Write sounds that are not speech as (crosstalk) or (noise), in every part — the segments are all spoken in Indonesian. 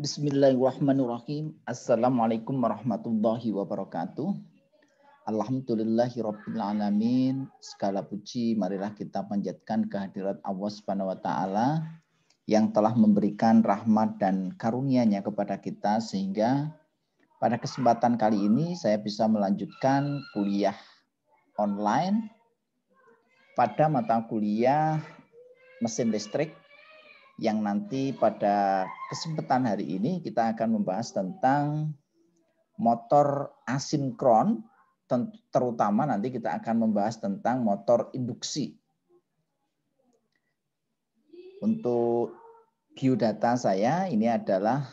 Bismillahirrahmanirrahim. Assalamualaikum warahmatullahi wabarakatuh. Alhamdulillahi Alamin. Segala puji marilah kita panjatkan kehadirat Allah Subhanahu wa taala yang telah memberikan rahmat dan karunia-Nya kepada kita sehingga pada kesempatan kali ini saya bisa melanjutkan kuliah online pada mata kuliah mesin listrik yang nanti pada kesempatan hari ini kita akan membahas tentang motor asinkron terutama nanti kita akan membahas tentang motor induksi. Untuk biodata saya ini adalah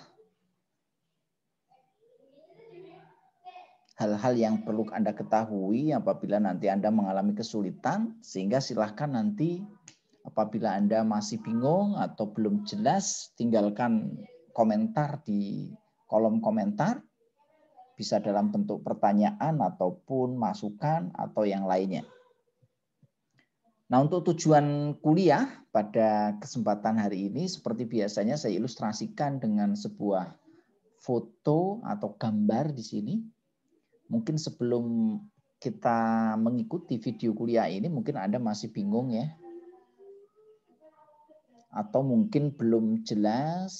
hal-hal yang perlu Anda ketahui apabila nanti Anda mengalami kesulitan sehingga silahkan nanti Apabila Anda masih bingung atau belum jelas, tinggalkan komentar di kolom komentar. Bisa dalam bentuk pertanyaan ataupun masukan atau yang lainnya. Nah, untuk tujuan kuliah pada kesempatan hari ini seperti biasanya saya ilustrasikan dengan sebuah foto atau gambar di sini. Mungkin sebelum kita mengikuti video kuliah ini mungkin Anda masih bingung ya atau mungkin belum jelas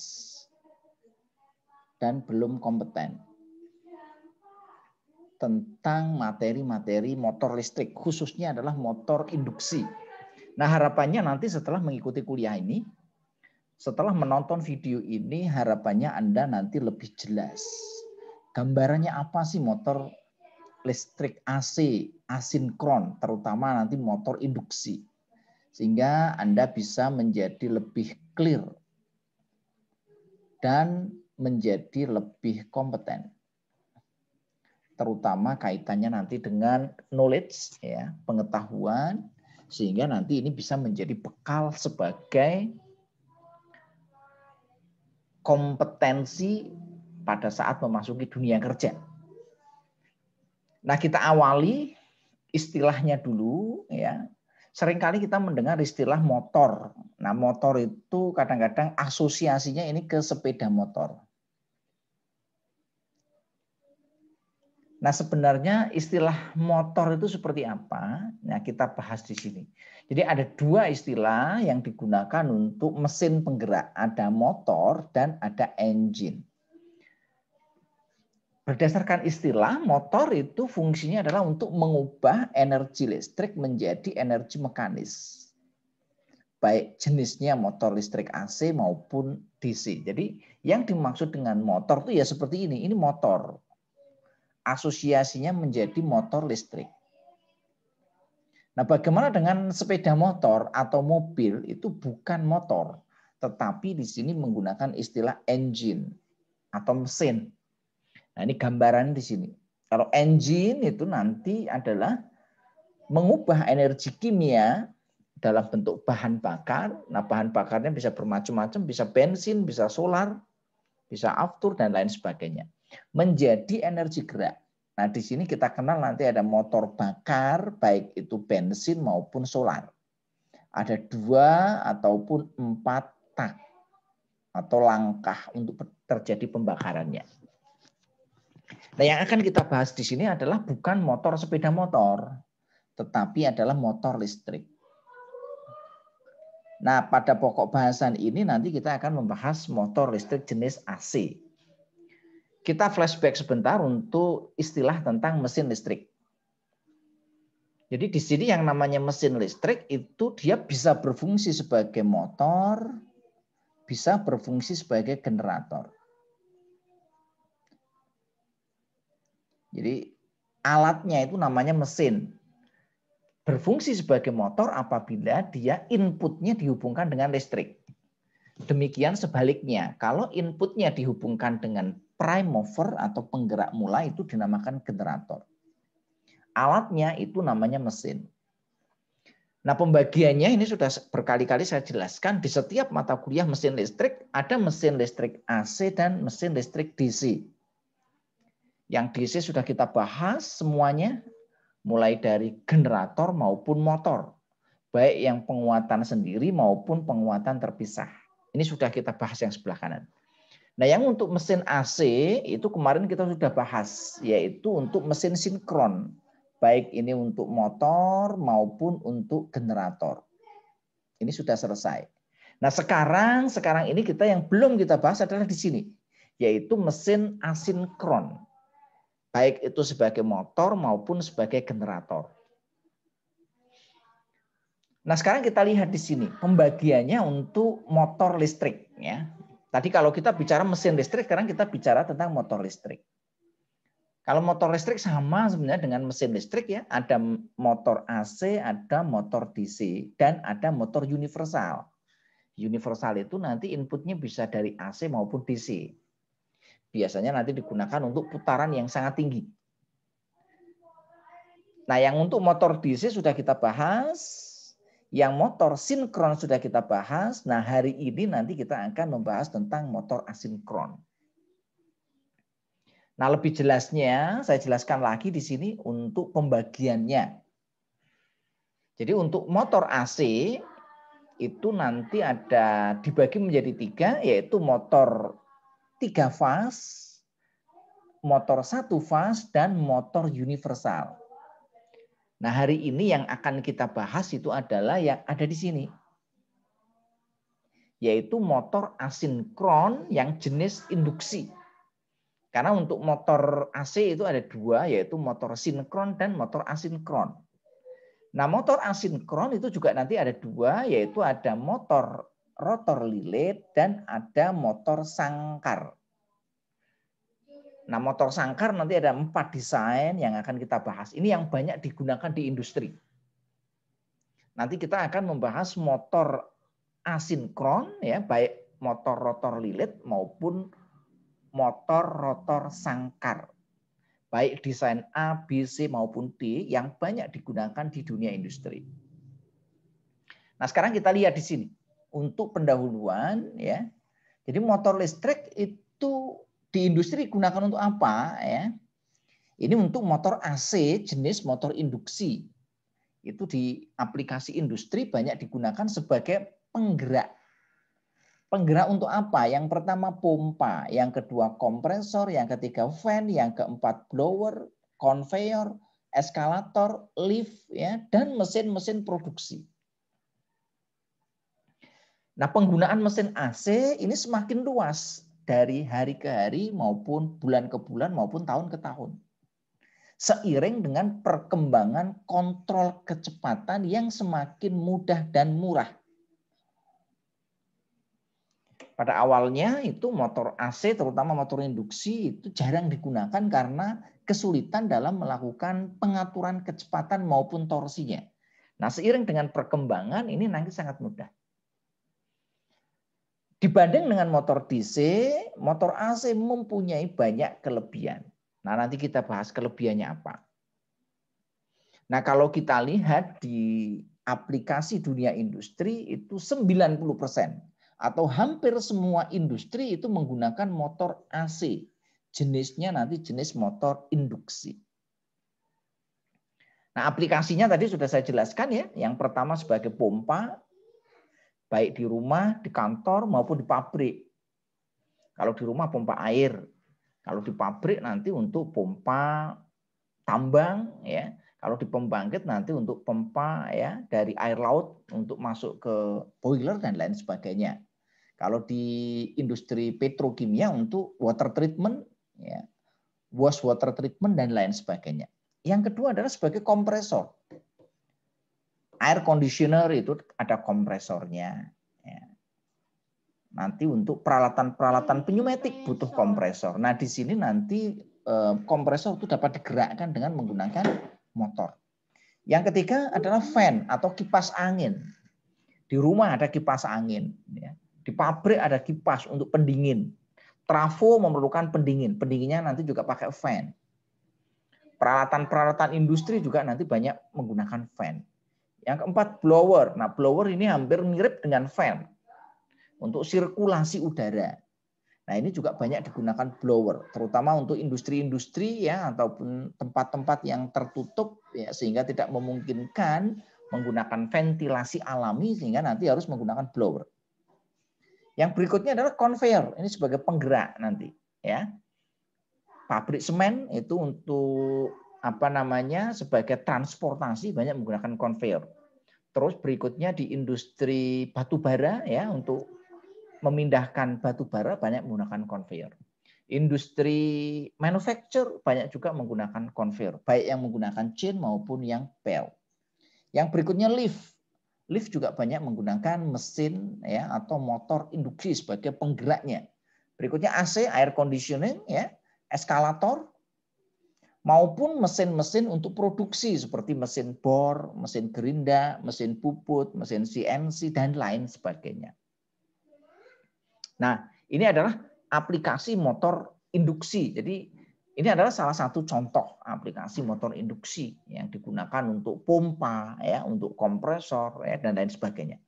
dan belum kompeten tentang materi-materi motor listrik khususnya adalah motor induksi. Nah, harapannya nanti setelah mengikuti kuliah ini setelah menonton video ini harapannya Anda nanti lebih jelas. Gambarannya apa sih motor listrik AC asinkron terutama nanti motor induksi sehingga Anda bisa menjadi lebih clear dan menjadi lebih kompeten. Terutama kaitannya nanti dengan knowledge ya, pengetahuan sehingga nanti ini bisa menjadi bekal sebagai kompetensi pada saat memasuki dunia kerja. Nah, kita awali istilahnya dulu ya seringkali kita mendengar istilah motor. Nah, motor itu kadang-kadang asosiasinya ini ke sepeda motor. Nah, sebenarnya istilah motor itu seperti apa? Nah, kita bahas di sini. Jadi ada dua istilah yang digunakan untuk mesin penggerak. Ada motor dan ada engine. Berdasarkan istilah, motor itu fungsinya adalah untuk mengubah energi listrik menjadi energi mekanis. Baik jenisnya motor listrik AC maupun DC. Jadi yang dimaksud dengan motor itu ya seperti ini. Ini motor. Asosiasinya menjadi motor listrik. Nah bagaimana dengan sepeda motor atau mobil itu bukan motor. Tetapi di sini menggunakan istilah engine atau mesin Nah, ini gambaran di sini. Kalau engine itu nanti adalah mengubah energi kimia dalam bentuk bahan bakar. Nah, bahan bakarnya bisa bermacam-macam, bisa bensin, bisa solar, bisa aftur dan lain sebagainya. Menjadi energi gerak. Nah, di sini kita kenal nanti ada motor bakar baik itu bensin maupun solar. Ada dua ataupun empat tak atau langkah untuk terjadi pembakarannya. Nah, yang akan kita bahas di sini adalah bukan motor sepeda motor, tetapi adalah motor listrik. Nah, pada pokok bahasan ini nanti kita akan membahas motor listrik jenis AC. Kita flashback sebentar untuk istilah tentang mesin listrik. Jadi di sini yang namanya mesin listrik itu dia bisa berfungsi sebagai motor, bisa berfungsi sebagai generator. Jadi alatnya itu namanya mesin. Berfungsi sebagai motor apabila dia inputnya dihubungkan dengan listrik. Demikian sebaliknya, kalau inputnya dihubungkan dengan prime mover atau penggerak mula itu dinamakan generator. Alatnya itu namanya mesin. Nah, pembagiannya ini sudah berkali-kali saya jelaskan di setiap mata kuliah mesin listrik ada mesin listrik AC dan mesin listrik DC. Yang DC sudah kita bahas semuanya, mulai dari generator maupun motor, baik yang penguatan sendiri maupun penguatan terpisah. Ini sudah kita bahas yang sebelah kanan. Nah, yang untuk mesin AC itu kemarin kita sudah bahas, yaitu untuk mesin sinkron, baik ini untuk motor maupun untuk generator. Ini sudah selesai. Nah, sekarang sekarang ini kita yang belum kita bahas adalah di sini, yaitu mesin asinkron baik itu sebagai motor maupun sebagai generator. Nah, sekarang kita lihat di sini pembagiannya untuk motor listrik ya. Tadi kalau kita bicara mesin listrik, sekarang kita bicara tentang motor listrik. Kalau motor listrik sama sebenarnya dengan mesin listrik ya, ada motor AC, ada motor DC, dan ada motor universal. Universal itu nanti inputnya bisa dari AC maupun DC biasanya nanti digunakan untuk putaran yang sangat tinggi. Nah, yang untuk motor DC sudah kita bahas, yang motor sinkron sudah kita bahas. Nah, hari ini nanti kita akan membahas tentang motor asinkron. Nah, lebih jelasnya saya jelaskan lagi di sini untuk pembagiannya. Jadi untuk motor AC itu nanti ada dibagi menjadi tiga, yaitu motor tiga fas, motor satu fas, dan motor universal. Nah hari ini yang akan kita bahas itu adalah yang ada di sini. Yaitu motor asinkron yang jenis induksi. Karena untuk motor AC itu ada dua, yaitu motor sinkron dan motor asinkron. Nah, motor asinkron itu juga nanti ada dua, yaitu ada motor rotor lilit, dan ada motor sangkar. Nah, motor sangkar nanti ada empat desain yang akan kita bahas. Ini yang banyak digunakan di industri. Nanti kita akan membahas motor asinkron, ya, baik motor rotor lilit maupun motor rotor sangkar. Baik desain A, B, C maupun D yang banyak digunakan di dunia industri. Nah, sekarang kita lihat di sini untuk pendahuluan ya. Jadi motor listrik itu di industri digunakan untuk apa ya? Ini untuk motor AC jenis motor induksi. Itu di aplikasi industri banyak digunakan sebagai penggerak. Penggerak untuk apa? Yang pertama pompa, yang kedua kompresor, yang ketiga fan, yang keempat blower, conveyor, eskalator, lift ya dan mesin-mesin produksi. Nah, penggunaan mesin AC ini semakin luas dari hari ke hari maupun bulan ke bulan maupun tahun ke tahun. Seiring dengan perkembangan kontrol kecepatan yang semakin mudah dan murah. Pada awalnya itu motor AC terutama motor induksi itu jarang digunakan karena kesulitan dalam melakukan pengaturan kecepatan maupun torsinya. Nah, seiring dengan perkembangan ini nanti sangat mudah. Dibanding dengan motor DC, motor AC mempunyai banyak kelebihan. Nah, nanti kita bahas kelebihannya apa. Nah, kalau kita lihat di aplikasi dunia industri itu 90% atau hampir semua industri itu menggunakan motor AC. Jenisnya nanti jenis motor induksi. Nah, aplikasinya tadi sudah saya jelaskan ya. Yang pertama sebagai pompa, baik di rumah, di kantor maupun di pabrik. Kalau di rumah pompa air, kalau di pabrik nanti untuk pompa tambang ya. Kalau di pembangkit nanti untuk pompa ya dari air laut untuk masuk ke boiler dan lain sebagainya. Kalau di industri petrokimia untuk water treatment ya, wash water treatment dan lain sebagainya. Yang kedua adalah sebagai kompresor air conditioner itu ada kompresornya. Ya. Nanti untuk peralatan-peralatan hmm, penyumetik butuh kompresor. Nah di sini nanti e, kompresor itu dapat digerakkan dengan menggunakan motor. Yang ketiga adalah hmm. fan atau kipas angin. Di rumah ada kipas angin. Ya. Di pabrik ada kipas untuk pendingin. Trafo memerlukan pendingin. Pendinginnya nanti juga pakai fan peralatan-peralatan industri juga nanti banyak menggunakan fan. Yang keempat blower. Nah, blower ini hampir mirip dengan fan untuk sirkulasi udara. Nah, ini juga banyak digunakan blower, terutama untuk industri-industri ya ataupun tempat-tempat yang tertutup ya sehingga tidak memungkinkan menggunakan ventilasi alami sehingga nanti harus menggunakan blower. Yang berikutnya adalah conveyor. Ini sebagai penggerak nanti ya. Pabrik semen itu untuk apa namanya sebagai transportasi banyak menggunakan conveyor. Terus berikutnya di industri batu bara ya untuk memindahkan batu bara banyak menggunakan conveyor. Industri manufacture banyak juga menggunakan conveyor, baik yang menggunakan chain maupun yang belt. Yang berikutnya lift. Lift juga banyak menggunakan mesin ya atau motor induksi sebagai penggeraknya. Berikutnya AC, air conditioning ya, eskalator, maupun mesin-mesin untuk produksi seperti mesin bor, mesin gerinda, mesin puput, mesin CNC dan lain sebagainya. Nah, ini adalah aplikasi motor induksi. Jadi ini adalah salah satu contoh aplikasi motor induksi yang digunakan untuk pompa ya, untuk kompresor ya dan lain sebagainya.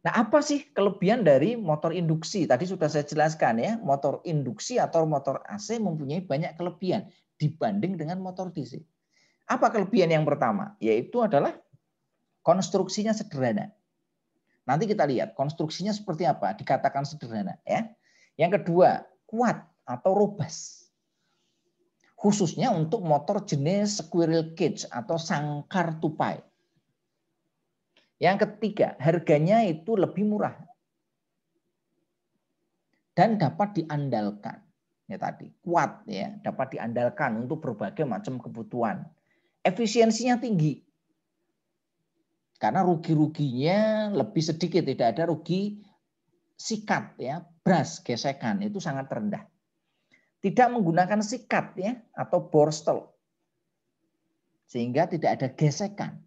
Nah, apa sih kelebihan dari motor induksi? Tadi sudah saya jelaskan ya, motor induksi atau motor AC mempunyai banyak kelebihan dibanding dengan motor DC. Apa kelebihan yang pertama? Yaitu adalah konstruksinya sederhana. Nanti kita lihat konstruksinya seperti apa, dikatakan sederhana ya. Yang kedua, kuat atau robust. Khususnya untuk motor jenis squirrel cage atau sangkar tupai. Yang ketiga, harganya itu lebih murah dan dapat diandalkan. Ya tadi, kuat ya, dapat diandalkan untuk berbagai macam kebutuhan. Efisiensinya tinggi. Karena rugi-ruginya lebih sedikit, tidak ada rugi sikat ya, beras gesekan itu sangat rendah. Tidak menggunakan sikat ya atau borstel. Sehingga tidak ada gesekan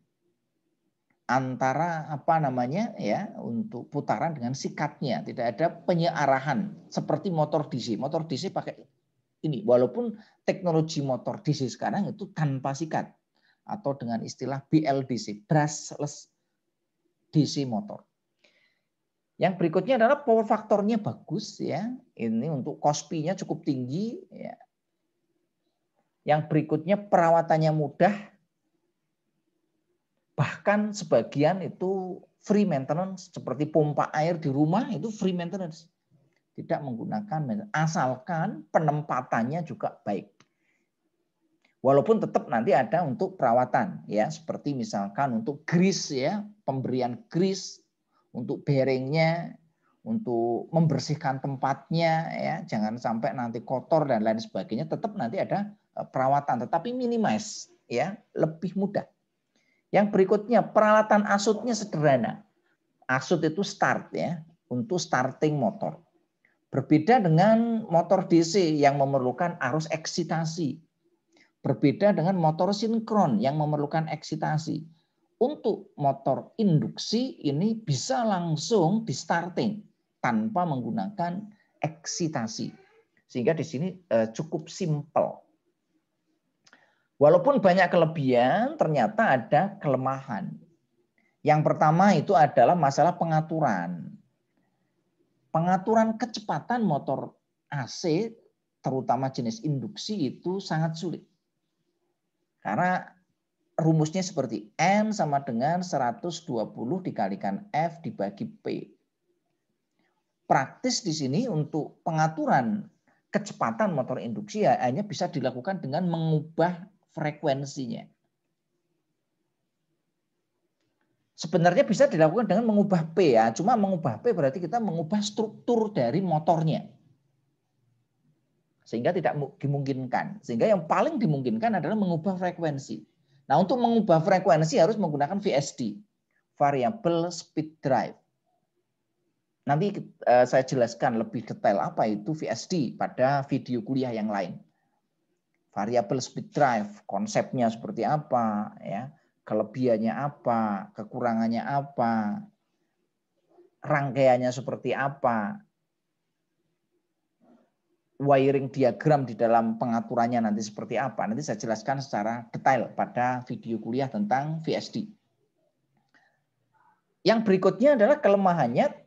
antara apa namanya ya untuk putaran dengan sikatnya tidak ada penyearahan seperti motor DC motor DC pakai ini walaupun teknologi motor DC sekarang itu tanpa sikat atau dengan istilah BLDC brushless DC motor yang berikutnya adalah power faktornya bagus ya ini untuk kospinya cukup tinggi ya yang berikutnya perawatannya mudah Bahkan sebagian itu free maintenance seperti pompa air di rumah itu free maintenance. Tidak menggunakan asalkan penempatannya juga baik. Walaupun tetap nanti ada untuk perawatan ya, seperti misalkan untuk grease ya, pemberian grease untuk bearingnya, untuk membersihkan tempatnya ya, jangan sampai nanti kotor dan lain sebagainya, tetap nanti ada eh, perawatan tetapi minimize ya, lebih mudah. Yang berikutnya, peralatan asutnya sederhana. Asut itu start ya, untuk starting motor. Berbeda dengan motor DC yang memerlukan arus eksitasi. Berbeda dengan motor sinkron yang memerlukan eksitasi. Untuk motor induksi ini bisa langsung di starting tanpa menggunakan eksitasi. Sehingga di sini eh, cukup simple Walaupun banyak kelebihan, ternyata ada kelemahan. Yang pertama itu adalah masalah pengaturan. Pengaturan kecepatan motor AC, terutama jenis induksi itu sangat sulit. Karena rumusnya seperti M sama dengan 120 dikalikan F dibagi P. Praktis di sini untuk pengaturan kecepatan motor induksi ya hanya bisa dilakukan dengan mengubah frekuensinya. Sebenarnya bisa dilakukan dengan mengubah P ya. Cuma mengubah P berarti kita mengubah struktur dari motornya. Sehingga tidak dimungkinkan. Sehingga yang paling dimungkinkan adalah mengubah frekuensi. Nah untuk mengubah frekuensi harus menggunakan VSD. Variable Speed Drive. Nanti eh, saya jelaskan lebih detail apa itu VSD pada video kuliah yang lain variabel speed drive, konsepnya seperti apa, ya, kelebihannya apa, kekurangannya apa, rangkaiannya seperti apa, wiring diagram di dalam pengaturannya nanti seperti apa. Nanti saya jelaskan secara detail pada video kuliah tentang VSD. Yang berikutnya adalah kelemahannya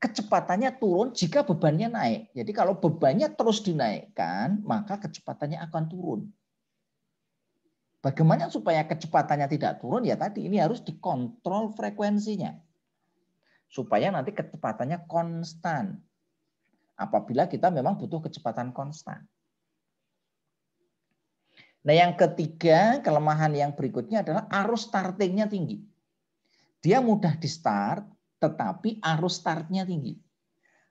kecepatannya turun jika bebannya naik. Jadi kalau bebannya terus dinaikkan, maka kecepatannya akan turun. Bagaimana supaya kecepatannya tidak turun? Ya tadi ini harus dikontrol frekuensinya. Supaya nanti kecepatannya konstan. Apabila kita memang butuh kecepatan konstan. Nah yang ketiga, kelemahan yang berikutnya adalah arus startingnya tinggi. Dia mudah di start, tetapi arus startnya tinggi.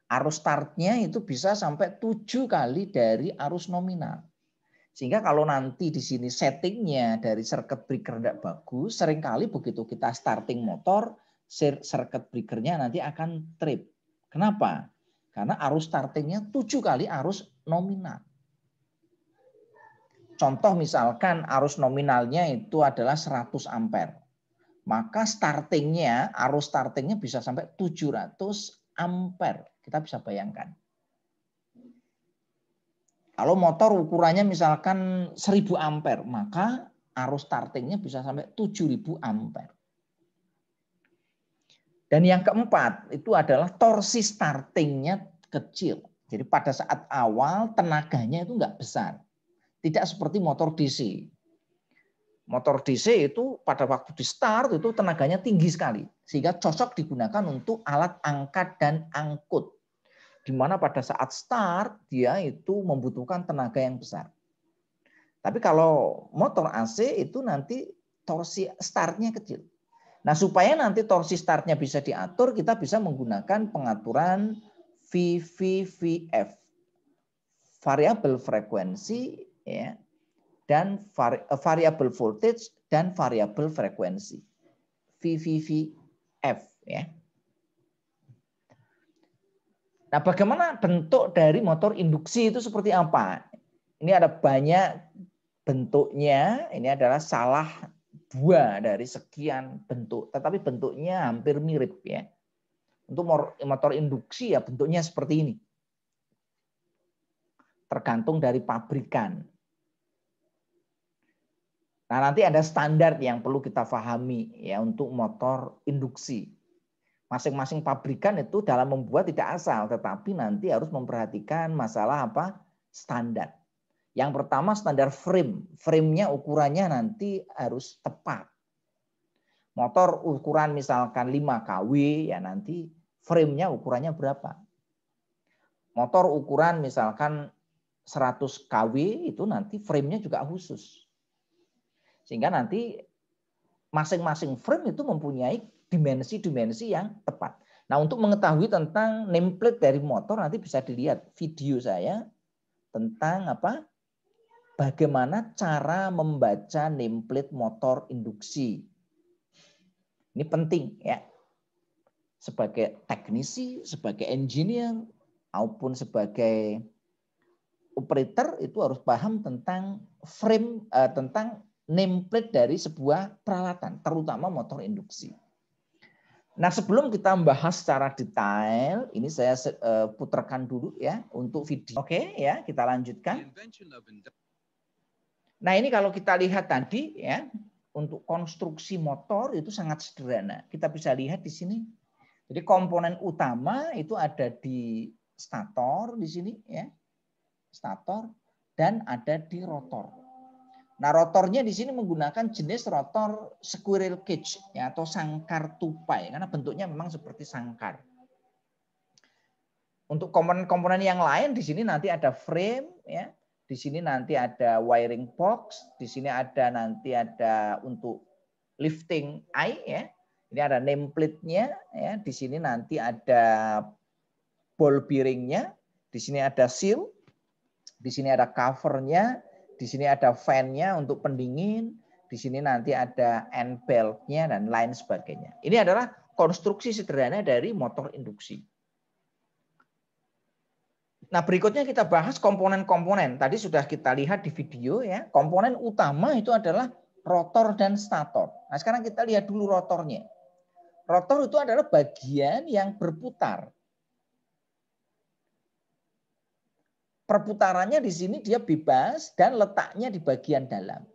Arus startnya itu bisa sampai tujuh kali dari arus nominal. Sehingga kalau nanti di sini settingnya dari circuit breaker tidak bagus, seringkali begitu kita starting motor, circuit breakernya nanti akan trip. Kenapa? Karena arus startingnya tujuh kali arus nominal. Contoh misalkan arus nominalnya itu adalah 100 ampere maka startingnya arus startingnya bisa sampai 700 ampere. Kita bisa bayangkan. Kalau motor ukurannya misalkan 1000 ampere, maka arus startingnya bisa sampai 7000 ampere. Dan yang keempat itu adalah torsi startingnya kecil. Jadi pada saat awal tenaganya itu enggak besar. Tidak seperti motor DC. Motor DC itu pada waktu di start itu tenaganya tinggi sekali sehingga cocok digunakan untuk alat angkat dan angkut. Di mana pada saat start dia itu membutuhkan tenaga yang besar. Tapi kalau motor AC itu nanti torsi startnya kecil. Nah supaya nanti torsi startnya bisa diatur, kita bisa menggunakan pengaturan VVVF, (variable frekuensi ya, dan variabel eh, variable voltage dan variable frekuensi. VVVF ya. Nah, bagaimana bentuk dari motor induksi itu seperti apa? Ini ada banyak bentuknya. Ini adalah salah dua dari sekian bentuk, tetapi bentuknya hampir mirip ya. Untuk motor induksi ya bentuknya seperti ini. Tergantung dari pabrikan Nah, nanti ada standar yang perlu kita pahami ya untuk motor induksi. Masing-masing pabrikan itu dalam membuat tidak asal, tetapi nanti harus memperhatikan masalah apa? standar. Yang pertama standar frame. Frame-nya ukurannya nanti harus tepat. Motor ukuran misalkan 5 kW ya nanti frame-nya ukurannya berapa? Motor ukuran misalkan 100 kW itu nanti frame-nya juga khusus sehingga nanti masing-masing frame itu mempunyai dimensi-dimensi yang tepat. Nah, untuk mengetahui tentang nameplate dari motor nanti bisa dilihat video saya tentang apa? Bagaimana cara membaca nameplate motor induksi. Ini penting ya. Sebagai teknisi, sebagai engineer maupun sebagai operator itu harus paham tentang frame eh, tentang nameplate dari sebuah peralatan, terutama motor induksi. Nah, sebelum kita membahas secara detail, ini saya eh, putarkan dulu ya untuk video. Oke, ya, kita lanjutkan. Nah, ini kalau kita lihat tadi ya, untuk konstruksi motor itu sangat sederhana. Kita bisa lihat di sini. Jadi komponen utama itu ada di stator di sini ya. Stator dan ada di rotor. Nah, rotornya di sini menggunakan jenis rotor squirrel cage ya, atau sangkar tupai karena bentuknya memang seperti sangkar. Untuk komponen-komponen yang lain di sini nanti ada frame ya, di sini nanti ada wiring box, di sini ada nanti ada untuk lifting eye ya. Ini ada nameplate-nya ya, di sini nanti ada ball bearing-nya, di sini ada seal, di sini ada covernya, di sini ada fan-nya untuk pendingin, di sini nanti ada end belt-nya dan lain sebagainya. Ini adalah konstruksi sederhana dari motor induksi. Nah, berikutnya kita bahas komponen-komponen. Tadi sudah kita lihat di video ya, komponen utama itu adalah rotor dan stator. Nah, sekarang kita lihat dulu rotornya. Rotor itu adalah bagian yang berputar. perputarannya di sini dia bebas dan letaknya di bagian dalam.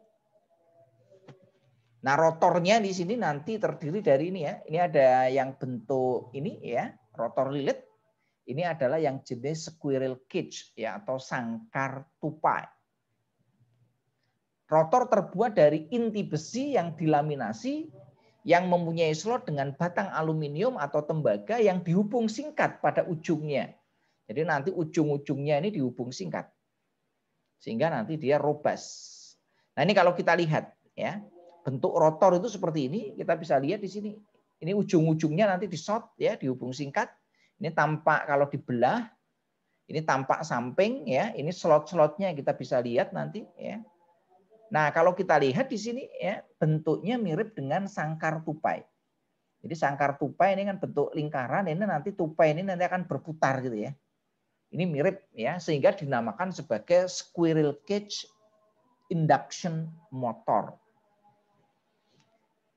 Nah, rotornya di sini nanti terdiri dari ini ya. Ini ada yang bentuk ini ya, rotor lilit. Ini adalah yang jenis squirrel cage ya atau sangkar tupai. Rotor terbuat dari inti besi yang dilaminasi yang mempunyai slot dengan batang aluminium atau tembaga yang dihubung singkat pada ujungnya jadi nanti ujung-ujungnya ini dihubung singkat. Sehingga nanti dia robas. Nah ini kalau kita lihat ya bentuk rotor itu seperti ini kita bisa lihat di sini. Ini ujung-ujungnya nanti di short ya dihubung singkat. Ini tampak kalau dibelah ini tampak samping ya, ini slot-slotnya kita bisa lihat nanti ya. Nah, kalau kita lihat di sini ya, bentuknya mirip dengan sangkar tupai. Jadi sangkar tupai ini kan bentuk lingkaran, ini nanti tupai ini nanti akan berputar gitu ya. Ini mirip ya, sehingga dinamakan sebagai squirrel cage induction motor.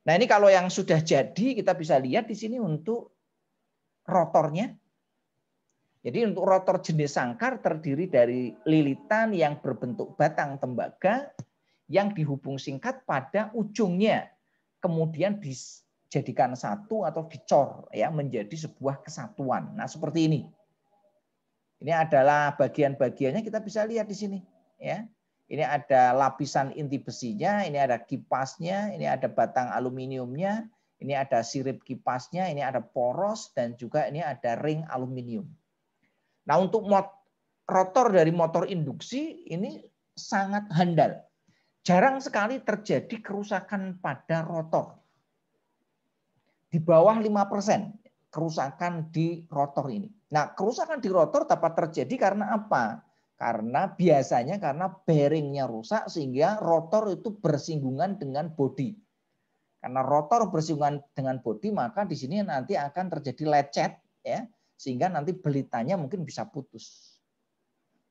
Nah, ini kalau yang sudah jadi kita bisa lihat di sini untuk rotornya. Jadi untuk rotor jenis sangkar terdiri dari lilitan yang berbentuk batang tembaga yang dihubung singkat pada ujungnya. Kemudian dijadikan satu atau dicor ya menjadi sebuah kesatuan. Nah, seperti ini. Ini adalah bagian-bagiannya kita bisa lihat di sini, ya. Ini ada lapisan inti besinya, ini ada kipasnya, ini ada batang aluminiumnya, ini ada sirip kipasnya, ini ada poros dan juga ini ada ring aluminium. Nah, untuk rotor dari motor induksi ini sangat handal. Jarang sekali terjadi kerusakan pada rotor. Di bawah 5%, kerusakan di rotor ini. Nah, kerusakan di rotor dapat terjadi karena apa? Karena biasanya karena bearingnya rusak sehingga rotor itu bersinggungan dengan bodi. Karena rotor bersinggungan dengan bodi, maka di sini nanti akan terjadi lecet ya, sehingga nanti belitanya mungkin bisa putus.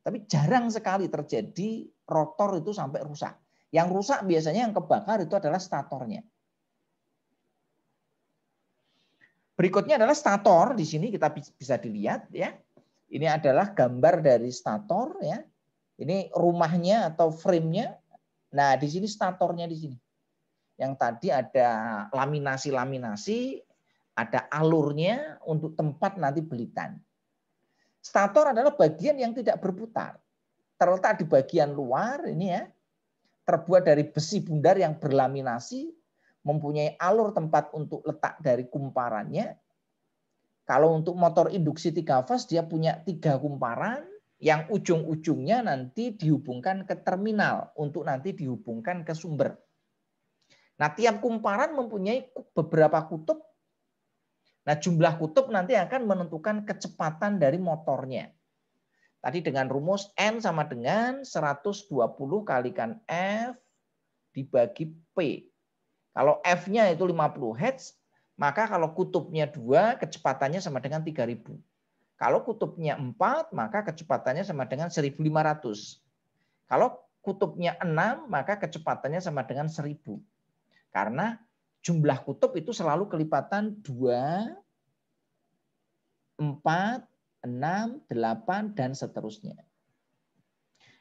Tapi jarang sekali terjadi rotor itu sampai rusak. Yang rusak biasanya yang kebakar itu adalah statornya. Berikutnya adalah stator. Di sini kita bisa dilihat ya. Ini adalah gambar dari stator ya. Ini rumahnya atau framenya. Nah di sini statornya di sini. Yang tadi ada laminasi-laminasi, ada alurnya untuk tempat nanti belitan. Stator adalah bagian yang tidak berputar. Terletak di bagian luar ini ya. Terbuat dari besi bundar yang berlaminasi mempunyai alur tempat untuk letak dari kumparannya. Kalau untuk motor induksi tiga fase, dia punya tiga kumparan yang ujung-ujungnya nanti dihubungkan ke terminal untuk nanti dihubungkan ke sumber. Nah, tiap kumparan mempunyai beberapa kutub. Nah, jumlah kutub nanti akan menentukan kecepatan dari motornya. Tadi dengan rumus N sama dengan 120 kalikan F dibagi P. Kalau F-nya itu 50 Hz, maka kalau kutubnya 2, kecepatannya sama dengan 3000. Kalau kutubnya 4, maka kecepatannya sama dengan 1500. Kalau kutubnya 6, maka kecepatannya sama dengan 1000. Karena jumlah kutub itu selalu kelipatan 2, 4, 6, 8, dan seterusnya.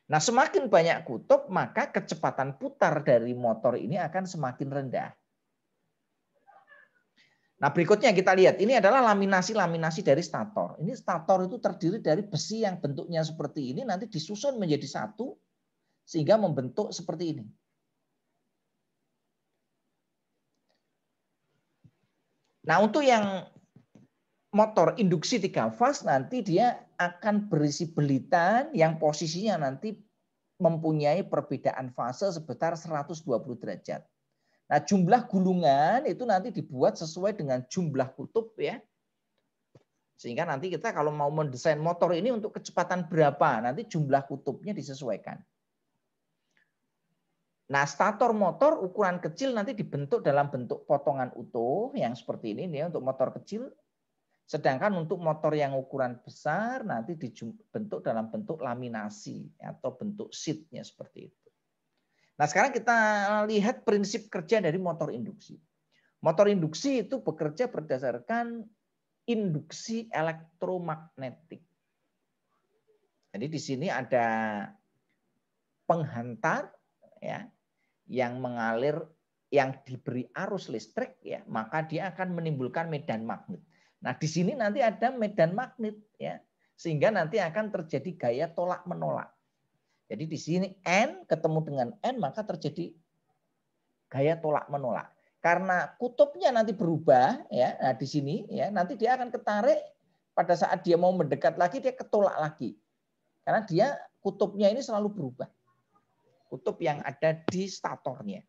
Nah, semakin banyak kutub, maka kecepatan putar dari motor ini akan semakin rendah. Nah, berikutnya kita lihat. Ini adalah laminasi-laminasi dari stator. Ini stator itu terdiri dari besi yang bentuknya seperti ini, nanti disusun menjadi satu, sehingga membentuk seperti ini. Nah, untuk yang motor induksi tiga fase nanti dia akan berisi belitan yang posisinya nanti mempunyai perbedaan fase sebesar 120 derajat. Nah, jumlah gulungan itu nanti dibuat sesuai dengan jumlah kutub ya. Sehingga nanti kita kalau mau mendesain motor ini untuk kecepatan berapa, nanti jumlah kutubnya disesuaikan. Nah, stator motor ukuran kecil nanti dibentuk dalam bentuk potongan utuh yang seperti ini nih untuk motor kecil Sedangkan untuk motor yang ukuran besar nanti dibentuk dalam bentuk laminasi atau bentuk seatnya seperti itu. Nah sekarang kita lihat prinsip kerja dari motor induksi. Motor induksi itu bekerja berdasarkan induksi elektromagnetik. Jadi di sini ada penghantar ya yang mengalir yang diberi arus listrik ya maka dia akan menimbulkan medan magnet. Nah, di sini nanti ada medan magnet ya. Sehingga nanti akan terjadi gaya tolak menolak. Jadi di sini N ketemu dengan N maka terjadi gaya tolak menolak. Karena kutubnya nanti berubah ya. Nah, di sini ya nanti dia akan ketarik pada saat dia mau mendekat lagi dia ketolak lagi. Karena dia kutubnya ini selalu berubah. Kutub yang ada di statornya.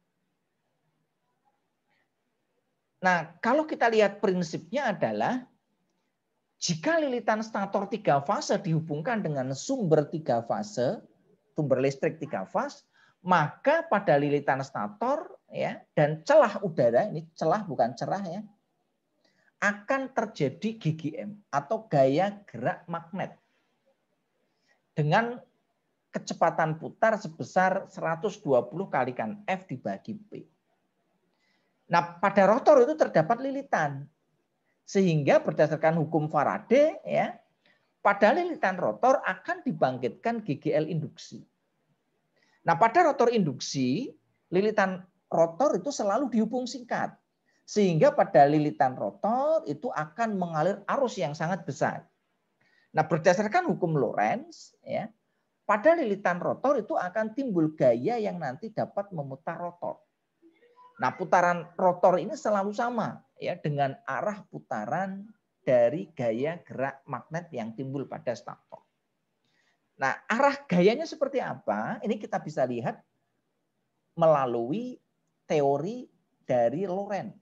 Nah, kalau kita lihat prinsipnya adalah jika lilitan stator tiga fase dihubungkan dengan sumber tiga fase, sumber listrik tiga fase, maka pada lilitan stator ya dan celah udara ini celah bukan cerah ya akan terjadi GGM atau gaya gerak magnet dengan kecepatan putar sebesar 120 kalikan F dibagi P. Nah, pada rotor itu terdapat lilitan. Sehingga berdasarkan hukum Faraday ya, pada lilitan rotor akan dibangkitkan GGL induksi. Nah, pada rotor induksi, lilitan rotor itu selalu dihubung singkat. Sehingga pada lilitan rotor itu akan mengalir arus yang sangat besar. Nah, berdasarkan hukum Lorentz, ya, pada lilitan rotor itu akan timbul gaya yang nanti dapat memutar rotor. Nah, putaran rotor ini selalu sama ya dengan arah putaran dari gaya gerak magnet yang timbul pada stator. Nah, arah gayanya seperti apa? Ini kita bisa lihat melalui teori dari Lorentz.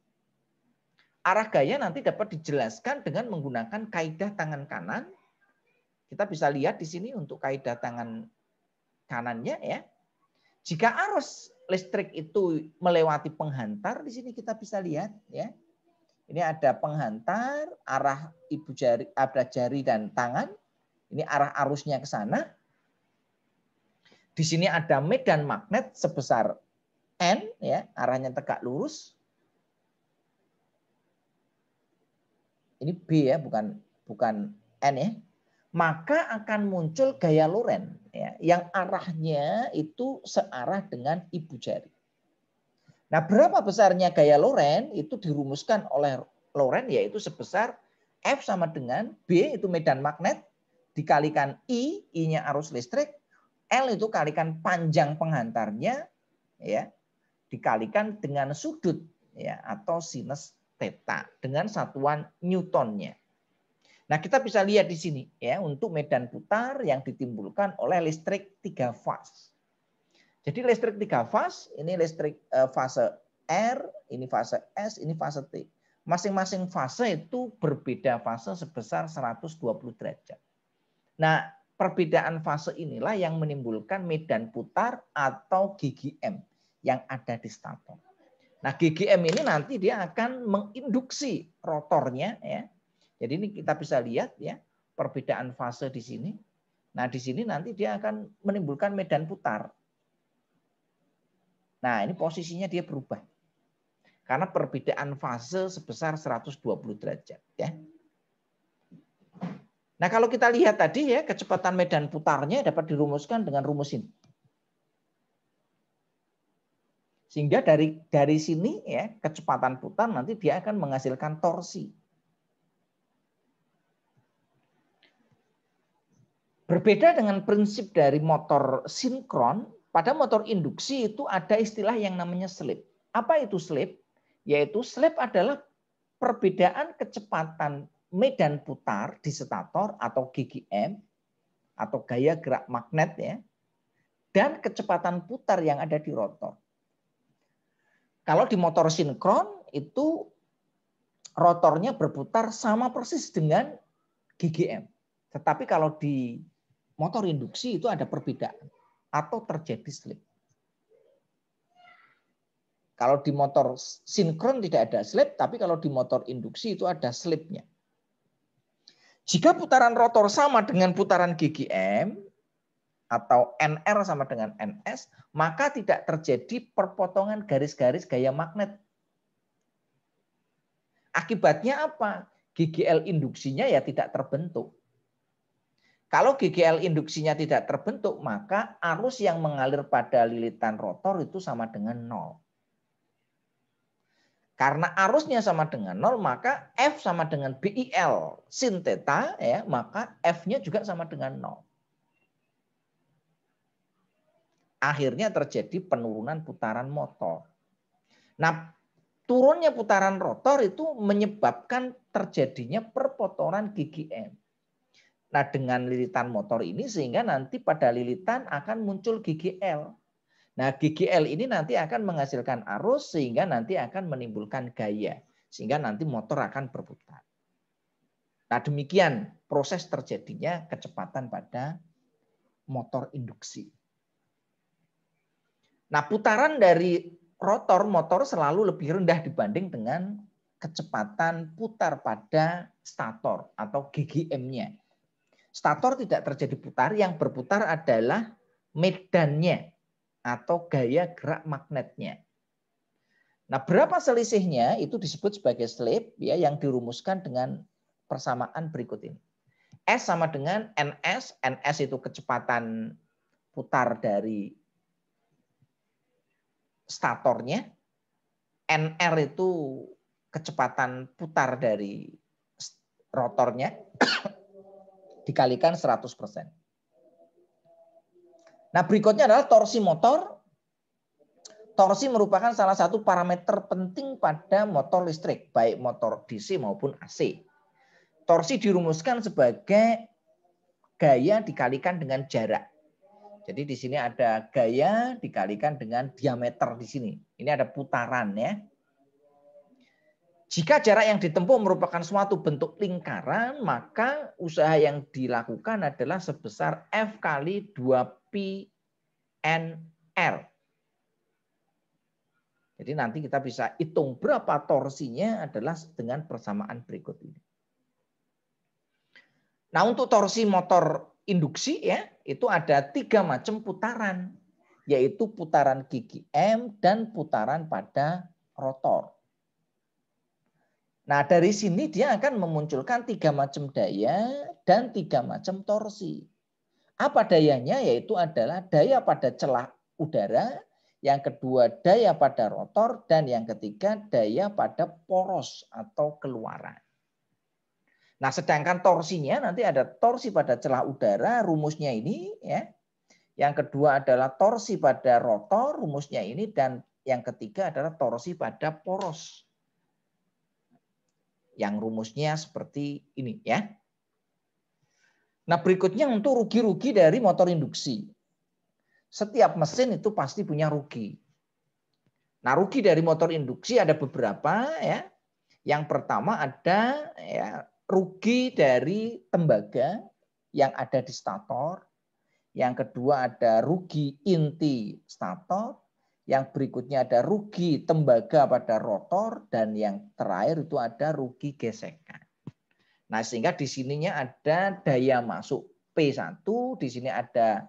Arah gaya nanti dapat dijelaskan dengan menggunakan kaidah tangan kanan. Kita bisa lihat di sini untuk kaidah tangan kanannya ya. Jika arus listrik itu melewati penghantar, di sini kita bisa lihat ya. Ini ada penghantar, arah ibu jari, ada jari dan tangan. Ini arah arusnya ke sana. Di sini ada medan magnet sebesar N, ya, arahnya tegak lurus. Ini B ya, bukan bukan N ya maka akan muncul gaya Loren ya, yang arahnya itu searah dengan ibu jari. Nah, berapa besarnya gaya Loren itu dirumuskan oleh Loren yaitu sebesar F sama dengan B itu medan magnet dikalikan I, I-nya arus listrik, L itu kalikan panjang penghantarnya ya dikalikan dengan sudut ya atau sinus theta dengan satuan newtonnya. Nah, kita bisa lihat di sini ya untuk medan putar yang ditimbulkan oleh listrik tiga fase. Jadi listrik tiga fase, ini listrik eh, fase R, ini fase S, ini fase T. Masing-masing fase itu berbeda fase sebesar 120 derajat. Nah, perbedaan fase inilah yang menimbulkan medan putar atau GGM yang ada di stator. Nah, GGM ini nanti dia akan menginduksi rotornya ya jadi ini kita bisa lihat ya perbedaan fase di sini. Nah, di sini nanti dia akan menimbulkan medan putar. Nah, ini posisinya dia berubah. Karena perbedaan fase sebesar 120 derajat ya. Nah, kalau kita lihat tadi ya, kecepatan medan putarnya dapat dirumuskan dengan rumus ini. Sehingga dari dari sini ya, kecepatan putar nanti dia akan menghasilkan torsi. Berbeda dengan prinsip dari motor sinkron, pada motor induksi itu ada istilah yang namanya slip. Apa itu slip? Yaitu slip adalah perbedaan kecepatan medan putar di stator atau GGM atau gaya gerak magnet ya dan kecepatan putar yang ada di rotor. Kalau di motor sinkron itu rotornya berputar sama persis dengan GGM. Tetapi kalau di motor induksi itu ada perbedaan atau terjadi slip. Kalau di motor sinkron tidak ada slip, tapi kalau di motor induksi itu ada slipnya. Jika putaran rotor sama dengan putaran GGM atau NR sama dengan NS, maka tidak terjadi perpotongan garis-garis gaya magnet. Akibatnya apa? GGL induksinya ya tidak terbentuk. Kalau GGL induksinya tidak terbentuk, maka arus yang mengalir pada lilitan rotor itu sama dengan nol. Karena arusnya sama dengan nol, maka F sama dengan BIL sin theta, ya, maka F-nya juga sama dengan nol. Akhirnya terjadi penurunan putaran motor. Nah, turunnya putaran rotor itu menyebabkan terjadinya perpotoran GGM. Nah, dengan lilitan motor ini sehingga nanti pada lilitan akan muncul ggl Nah, ggl ini nanti akan menghasilkan arus sehingga nanti akan menimbulkan gaya. Sehingga nanti motor akan berputar. Nah, demikian proses terjadinya kecepatan pada motor induksi. Nah, putaran dari rotor motor selalu lebih rendah dibanding dengan kecepatan putar pada stator atau GGM-nya. Stator tidak terjadi putar, yang berputar adalah medannya atau gaya gerak magnetnya. Nah, berapa selisihnya itu disebut sebagai slip ya yang dirumuskan dengan persamaan berikut ini. S sama dengan NS, NS itu kecepatan putar dari statornya, NR itu kecepatan putar dari rotornya, dikalikan 100%. Nah, berikutnya adalah torsi motor. Torsi merupakan salah satu parameter penting pada motor listrik, baik motor DC maupun AC. Torsi dirumuskan sebagai gaya dikalikan dengan jarak. Jadi di sini ada gaya dikalikan dengan diameter di sini. Ini ada putaran ya. Jika jarak yang ditempuh merupakan suatu bentuk lingkaran, maka usaha yang dilakukan adalah sebesar F kali 2 n r. Jadi nanti kita bisa hitung berapa torsinya adalah dengan persamaan berikut ini. Nah untuk torsi motor induksi ya itu ada tiga macam putaran yaitu putaran gigi M dan putaran pada rotor. Nah, dari sini dia akan memunculkan tiga macam daya dan tiga macam torsi. Apa dayanya? Yaitu adalah daya pada celah udara, yang kedua daya pada rotor, dan yang ketiga daya pada poros atau keluaran. Nah, sedangkan torsinya nanti ada torsi pada celah udara, rumusnya ini ya. Yang kedua adalah torsi pada rotor, rumusnya ini dan yang ketiga adalah torsi pada poros yang rumusnya seperti ini ya. Nah, berikutnya untuk rugi-rugi dari motor induksi. Setiap mesin itu pasti punya rugi. Nah, rugi dari motor induksi ada beberapa ya. Yang pertama ada ya, rugi dari tembaga yang ada di stator. Yang kedua ada rugi inti stator. Yang berikutnya ada rugi tembaga pada rotor dan yang terakhir itu ada rugi gesekan. Nah, sehingga di sininya ada daya masuk P1, di sini ada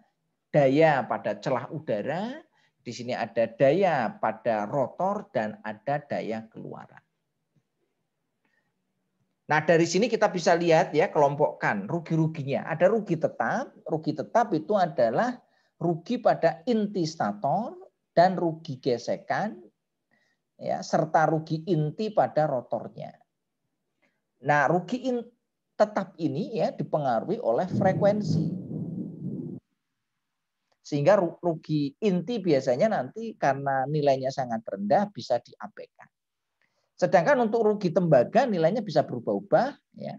daya pada celah udara, di sini ada daya pada rotor dan ada daya keluaran. Nah, dari sini kita bisa lihat ya kelompokkan rugi-ruginya. Ada rugi tetap, rugi tetap itu adalah rugi pada inti stator, dan rugi gesekan ya serta rugi inti pada rotornya. Nah, rugi in, tetap ini ya dipengaruhi oleh frekuensi. Sehingga rugi inti biasanya nanti karena nilainya sangat rendah bisa diabaikan. Sedangkan untuk rugi tembaga nilainya bisa berubah-ubah ya.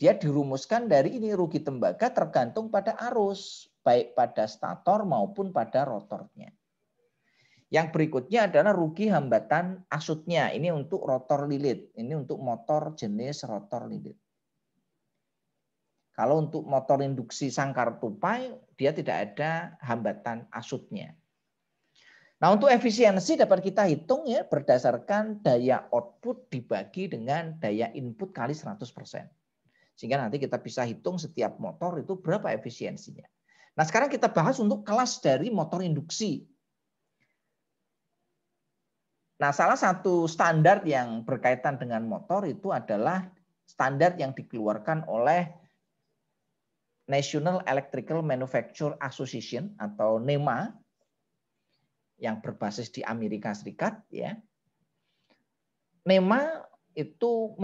Dia dirumuskan dari ini rugi tembaga tergantung pada arus baik pada stator maupun pada rotornya. Yang berikutnya adalah rugi hambatan asutnya. Ini untuk rotor lilit. Ini untuk motor jenis rotor lilit. Kalau untuk motor induksi sangkar tupai, dia tidak ada hambatan asutnya. Nah untuk efisiensi dapat kita hitung ya berdasarkan daya output dibagi dengan daya input kali 100%. Sehingga nanti kita bisa hitung setiap motor itu berapa efisiensinya. Nah sekarang kita bahas untuk kelas dari motor induksi. Nah salah satu standar yang berkaitan dengan motor itu adalah standar yang dikeluarkan oleh National Electrical Manufacturer Association atau NEMA yang berbasis di Amerika Serikat ya. NEMA itu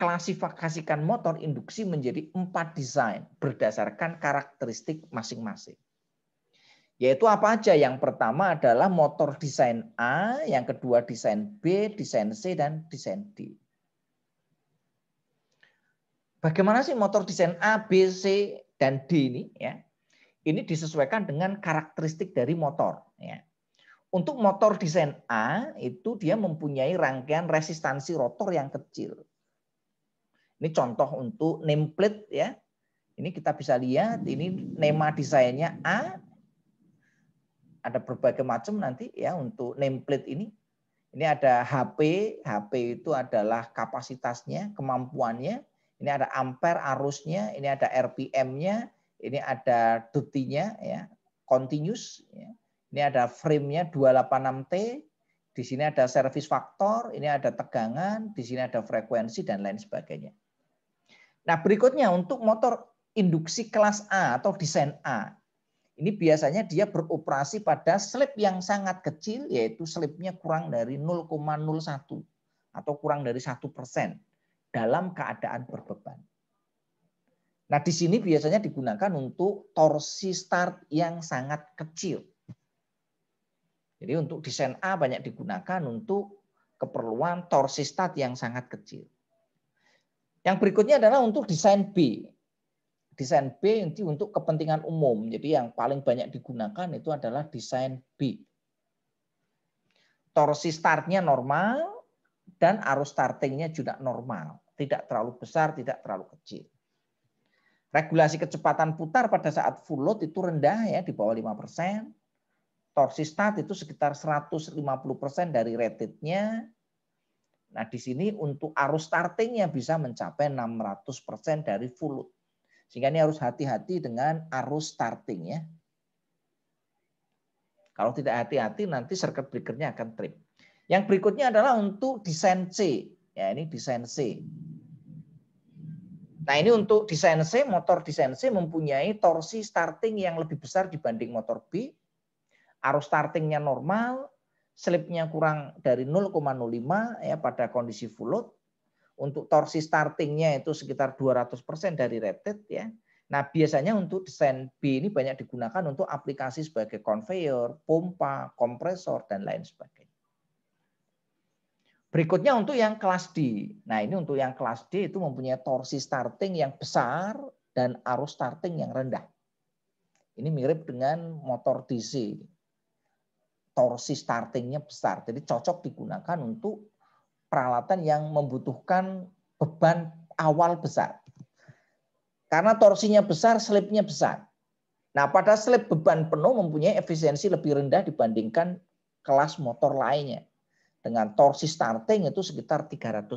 klasifikasikan motor induksi menjadi empat desain berdasarkan karakteristik masing-masing. Yaitu apa aja? Yang pertama adalah motor desain A, yang kedua desain B, desain C, dan desain D. Bagaimana sih motor desain A, B, C, dan D ini? Ya, ini disesuaikan dengan karakteristik dari motor. Ya. Untuk motor desain A itu dia mempunyai rangkaian resistansi rotor yang kecil ini contoh untuk nameplate ya. Ini kita bisa lihat ini nama desainnya A. Ada berbagai macam nanti ya untuk nameplate ini. Ini ada HP, HP itu adalah kapasitasnya, kemampuannya. Ini ada ampere arusnya, ini ada RPM-nya, ini ada duty-nya ya, continuous ya. Ini ada frame-nya 286T, di sini ada service factor, ini ada tegangan, di sini ada frekuensi dan lain sebagainya. Nah, berikutnya untuk motor induksi kelas A atau desain A. Ini biasanya dia beroperasi pada slip yang sangat kecil, yaitu slipnya kurang dari 0,01 atau kurang dari satu persen dalam keadaan berbeban. Nah, di sini biasanya digunakan untuk torsi start yang sangat kecil. Jadi untuk desain A banyak digunakan untuk keperluan torsi start yang sangat kecil. Yang berikutnya adalah untuk desain B. Desain B itu untuk kepentingan umum. Jadi yang paling banyak digunakan itu adalah desain B. Torsi startnya normal dan arus startingnya juga normal. Tidak terlalu besar, tidak terlalu kecil. Regulasi kecepatan putar pada saat full load itu rendah ya di bawah 5%. Torsi start itu sekitar 150% dari ratednya Nah, di sini untuk arus startingnya bisa mencapai 600% dari full load. Sehingga ini harus hati-hati dengan arus starting ya. Kalau tidak hati-hati nanti circuit breakernya akan trip. Yang berikutnya adalah untuk desain C. Ya, ini desain C. Nah, ini untuk desain C, motor desain C mempunyai torsi starting yang lebih besar dibanding motor B. Arus startingnya normal, slipnya kurang dari 0,05 ya pada kondisi full load untuk torsi startingnya itu sekitar 200% dari rated ya. Nah, biasanya untuk desain B ini banyak digunakan untuk aplikasi sebagai conveyor, pompa, kompresor dan lain sebagainya. Berikutnya untuk yang kelas D. Nah, ini untuk yang kelas D itu mempunyai torsi starting yang besar dan arus starting yang rendah. Ini mirip dengan motor DC torsi startingnya besar. Jadi cocok digunakan untuk peralatan yang membutuhkan beban awal besar. Karena torsinya besar, slipnya besar. Nah, pada slip beban penuh mempunyai efisiensi lebih rendah dibandingkan kelas motor lainnya. Dengan torsi starting itu sekitar 300%.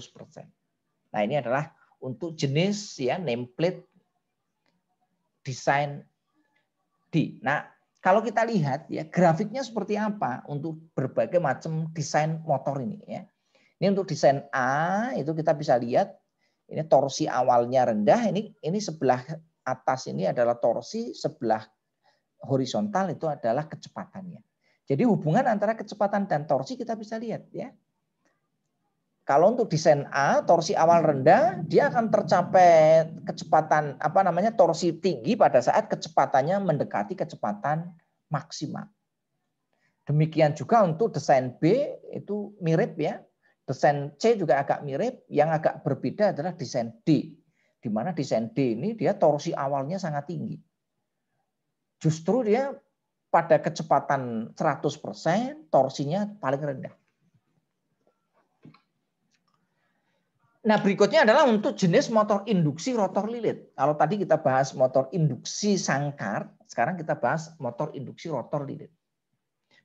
Nah, ini adalah untuk jenis ya nameplate desain D. Nah, kalau kita lihat ya grafiknya seperti apa untuk berbagai macam desain motor ini ya. Ini untuk desain A itu kita bisa lihat ini torsi awalnya rendah, ini ini sebelah atas ini adalah torsi, sebelah horizontal itu adalah kecepatannya. Jadi hubungan antara kecepatan dan torsi kita bisa lihat ya. Kalau untuk desain A, torsi awal rendah, dia akan tercapai kecepatan apa namanya torsi tinggi pada saat kecepatannya mendekati kecepatan maksimal. Demikian juga untuk desain B itu mirip ya. Desain C juga agak mirip, yang agak berbeda adalah desain D. Di mana desain D ini dia torsi awalnya sangat tinggi. Justru dia pada kecepatan 100% torsinya paling rendah. Nah, berikutnya adalah untuk jenis motor induksi rotor lilit. Kalau tadi kita bahas motor induksi sangkar, sekarang kita bahas motor induksi rotor lilit.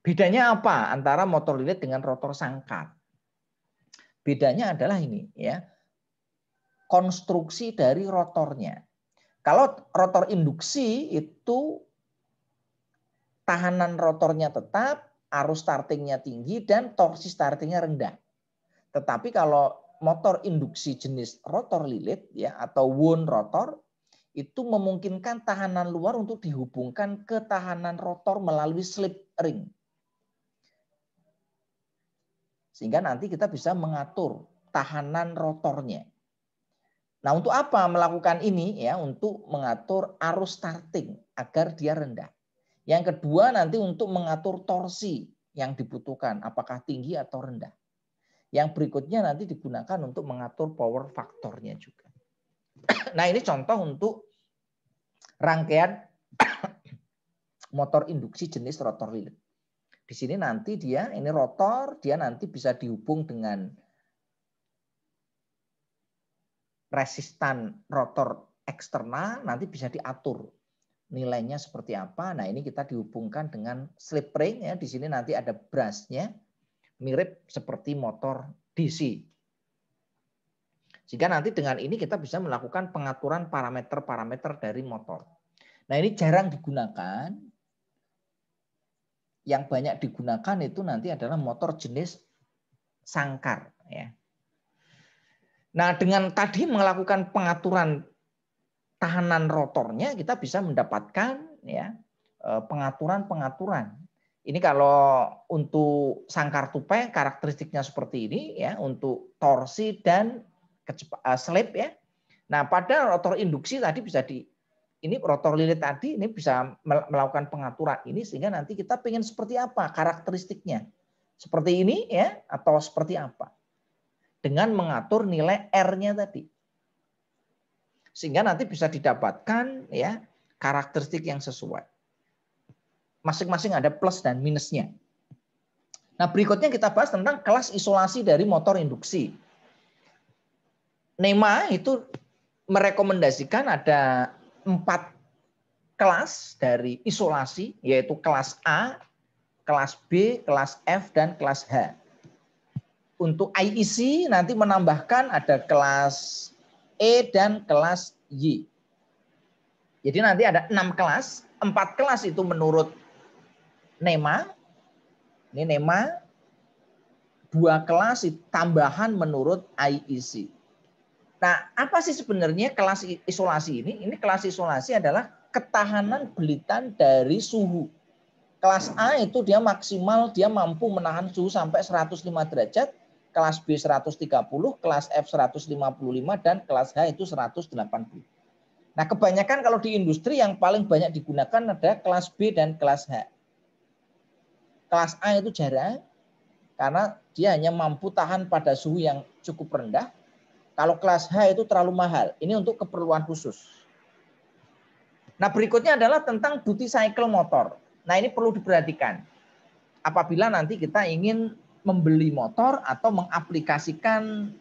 Bedanya apa antara motor lilit dengan rotor sangkar? Bedanya adalah ini ya. Konstruksi dari rotornya. Kalau rotor induksi itu tahanan rotornya tetap, arus startingnya tinggi dan torsi startingnya rendah. Tetapi kalau motor induksi jenis rotor lilit ya atau wound rotor itu memungkinkan tahanan luar untuk dihubungkan ke tahanan rotor melalui slip ring. Sehingga nanti kita bisa mengatur tahanan rotornya. Nah, untuk apa melakukan ini ya? Untuk mengatur arus starting agar dia rendah. Yang kedua nanti untuk mengatur torsi yang dibutuhkan, apakah tinggi atau rendah yang berikutnya nanti digunakan untuk mengatur power faktornya juga. (clears throat) Nah ini contoh untuk rangkaian (clears throat) motor induksi jenis rotor lilit. Di sini nanti dia ini rotor, dia nanti bisa dihubung dengan resistan rotor eksternal, nanti bisa diatur nilainya seperti apa. Nah ini kita dihubungkan dengan slip ring ya. Di sini nanti ada brushnya mirip seperti motor DC. Jika nanti dengan ini kita bisa melakukan pengaturan parameter-parameter dari motor. Nah ini jarang digunakan. Yang banyak digunakan itu nanti adalah motor jenis sangkar. Ya. Nah dengan tadi melakukan pengaturan tahanan rotornya kita bisa mendapatkan ya eh, pengaturan-pengaturan ini kalau untuk sangkar tupai karakteristiknya seperti ini ya untuk torsi dan eh, slip ya. Nah, pada rotor induksi tadi bisa di ini rotor lilit tadi ini bisa melakukan pengaturan ini sehingga nanti kita pengen seperti apa karakteristiknya. Seperti ini ya atau seperti apa. Dengan mengatur nilai R-nya tadi. Sehingga nanti bisa didapatkan ya karakteristik yang sesuai. Masing-masing ada plus dan minusnya. Nah, berikutnya kita bahas tentang kelas isolasi dari motor induksi. NEMA itu merekomendasikan ada empat kelas dari isolasi, yaitu kelas A, kelas B, kelas F, dan kelas H. Untuk IEC nanti menambahkan ada kelas E dan kelas Y. Jadi nanti ada enam kelas, empat kelas itu menurut nema. Ini nema dua kelas tambahan menurut IEC. Nah, apa sih sebenarnya kelas isolasi ini? Ini kelas isolasi adalah ketahanan belitan dari suhu. Kelas A itu dia maksimal dia mampu menahan suhu sampai 105 derajat, kelas B 130, kelas F 155 dan kelas H itu 180. Nah, kebanyakan kalau di industri yang paling banyak digunakan ada kelas B dan kelas H kelas A itu jarang karena dia hanya mampu tahan pada suhu yang cukup rendah. Kalau kelas H itu terlalu mahal. Ini untuk keperluan khusus. Nah, berikutnya adalah tentang duty cycle motor. Nah, ini perlu diperhatikan. Apabila nanti kita ingin membeli motor atau mengaplikasikan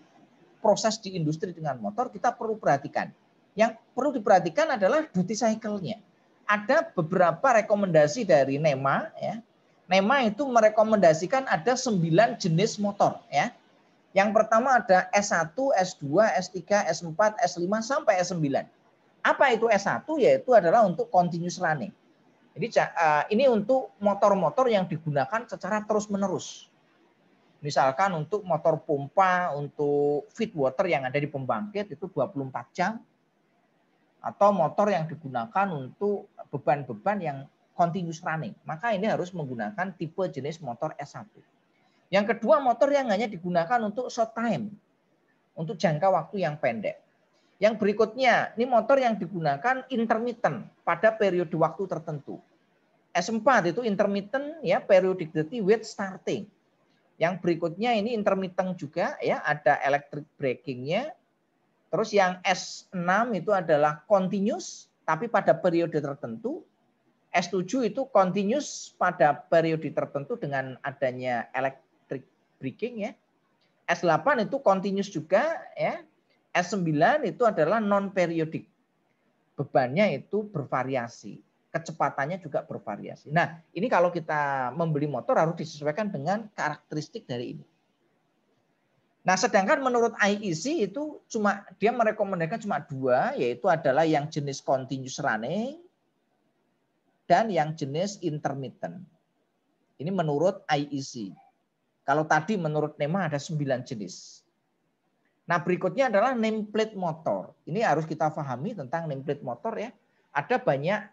proses di industri dengan motor, kita perlu perhatikan. Yang perlu diperhatikan adalah duty cycle-nya. Ada beberapa rekomendasi dari NEMA ya, NEMA itu merekomendasikan ada 9 jenis motor ya. Yang pertama ada S1, S2, S3, S4, S5 sampai S9. Apa itu S1? Yaitu adalah untuk continuous running. Jadi eh, ini untuk motor-motor yang digunakan secara terus-menerus. Misalkan untuk motor pompa, untuk feed water yang ada di pembangkit itu 24 jam. Atau motor yang digunakan untuk beban-beban yang continuous running. Maka ini harus menggunakan tipe jenis motor S1. Yang kedua motor yang hanya digunakan untuk short time, untuk jangka waktu yang pendek. Yang berikutnya, ini motor yang digunakan intermittent pada periode waktu tertentu. S4 itu intermittent ya periodicity with starting. Yang berikutnya ini intermittent juga ya ada electric braking-nya. Terus yang S6 itu adalah continuous tapi pada periode tertentu S7 itu continuous pada periode tertentu dengan adanya electric braking ya. S8 itu continuous juga ya. S9 itu adalah non periodik. Bebannya itu bervariasi, kecepatannya juga bervariasi. Nah, ini kalau kita membeli motor harus disesuaikan dengan karakteristik dari ini. Nah, sedangkan menurut IEC itu cuma dia merekomendasikan cuma dua, yaitu adalah yang jenis continuous running dan yang jenis intermittent. Ini menurut IEC. Kalau tadi menurut NEMA ada 9 jenis. Nah, berikutnya adalah nameplate motor. Ini harus kita pahami tentang nameplate motor ya. Ada banyak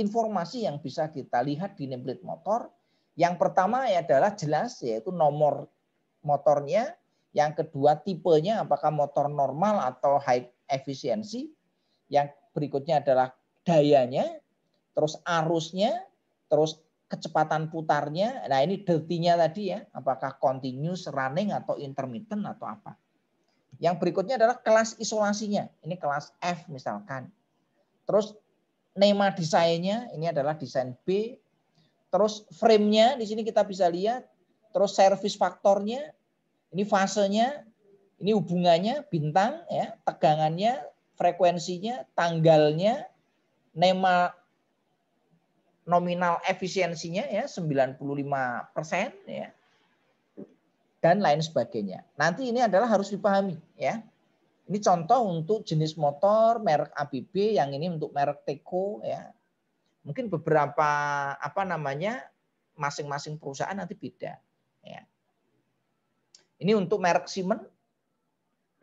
informasi yang bisa kita lihat di nameplate motor. Yang pertama adalah jelas yaitu nomor motornya, yang kedua tipenya apakah motor normal atau high efficiency. Yang berikutnya adalah dayanya terus arusnya, terus kecepatan putarnya. Nah, ini dirtinya tadi ya, apakah continuous running atau intermittent atau apa. Yang berikutnya adalah kelas isolasinya. Ini kelas F misalkan. Terus nema desainnya, ini adalah desain B. Terus frame-nya di sini kita bisa lihat, terus service faktornya, ini fasenya, ini hubungannya, bintang ya, tegangannya, frekuensinya, tanggalnya, nema nominal efisiensinya ya 95 persen ya dan lain sebagainya. Nanti ini adalah harus dipahami ya. Ini contoh untuk jenis motor merek ABB, yang ini untuk merek Teko ya. Mungkin beberapa apa namanya masing-masing perusahaan nanti beda ya. Ini untuk merek Siemens.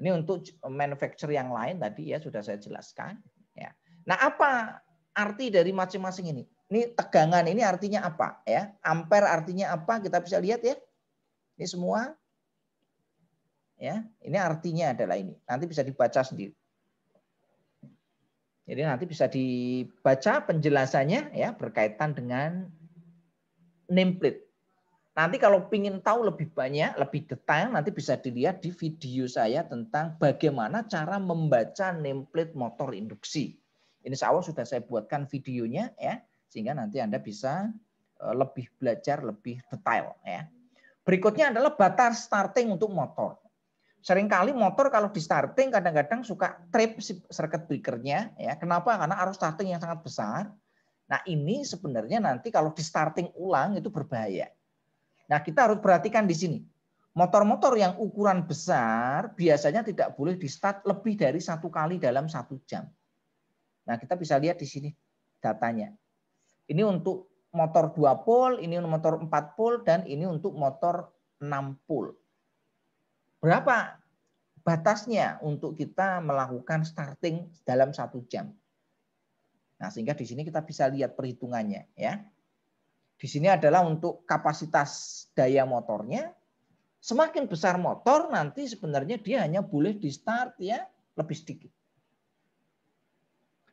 Ini untuk manufacturer yang lain tadi ya sudah saya jelaskan ya. Nah, apa arti dari masing-masing ini? Ini tegangan ini artinya apa ya? Ampere artinya apa? Kita bisa lihat ya. Ini semua ya. Ini artinya adalah ini. Nanti bisa dibaca sendiri. Jadi nanti bisa dibaca penjelasannya ya berkaitan dengan nameplate. Nanti kalau ingin tahu lebih banyak, lebih detail, nanti bisa dilihat di video saya tentang bagaimana cara membaca nameplate motor induksi. Ini Allah sudah saya buatkan videonya ya sehingga nanti Anda bisa e, lebih belajar lebih detail ya. Berikutnya adalah batas starting untuk motor. Seringkali motor kalau di starting kadang-kadang suka trip circuit breakernya ya. Kenapa? Karena arus starting yang sangat besar. Nah, ini sebenarnya nanti kalau di starting ulang itu berbahaya. Nah, kita harus perhatikan di sini. Motor-motor yang ukuran besar biasanya tidak boleh di start lebih dari satu kali dalam satu jam. Nah, kita bisa lihat di sini datanya. Ini untuk motor 2 pol, ini untuk motor 4 pol, dan ini untuk motor 6 pol. Berapa batasnya untuk kita melakukan starting dalam satu jam? Nah, sehingga di sini kita bisa lihat perhitungannya. ya. Di sini adalah untuk kapasitas daya motornya. Semakin besar motor, nanti sebenarnya dia hanya boleh di start ya lebih sedikit.